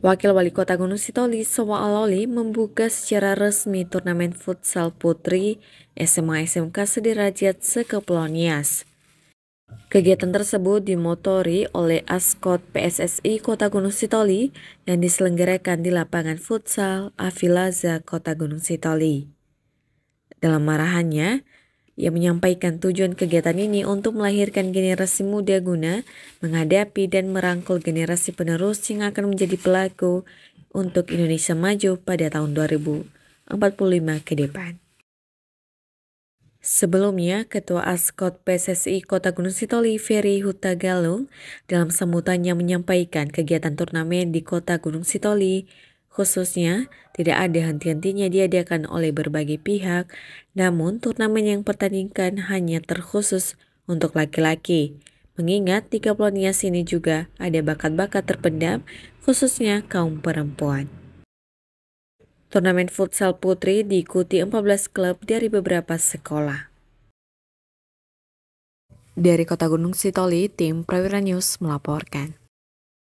Wakil Wali Kota Gunung Sitoli, Sowa Aloli, membuka secara resmi turnamen futsal putri SMA SMK Sederajat Sekepulauan Nias. Kegiatan tersebut dimotori oleh Askot PSSI Kota Gunung Sitoli yang diselenggarakan di lapangan futsal Avilaza Kota Gunung Sitoli. Dalam marahannya, ia menyampaikan tujuan kegiatan ini untuk melahirkan generasi muda guna menghadapi dan merangkul generasi penerus yang akan menjadi pelaku untuk Indonesia maju pada tahun 2045 ke depan. Sebelumnya, Ketua Askot PSSI Kota Gunung Sitoli Ferry Huta Galung dalam sambutannya menyampaikan kegiatan turnamen di Kota Gunung Sitoli Khususnya, tidak ada henti-hentinya diadakan oleh berbagai pihak, namun turnamen yang pertandingkan hanya terkhusus untuk laki-laki. Mengingat di Kaplonia ini juga ada bakat-bakat terpendam, khususnya kaum perempuan. Turnamen futsal putri diikuti 14 klub dari beberapa sekolah. Dari Kota Gunung Sitoli, tim Prawira News melaporkan.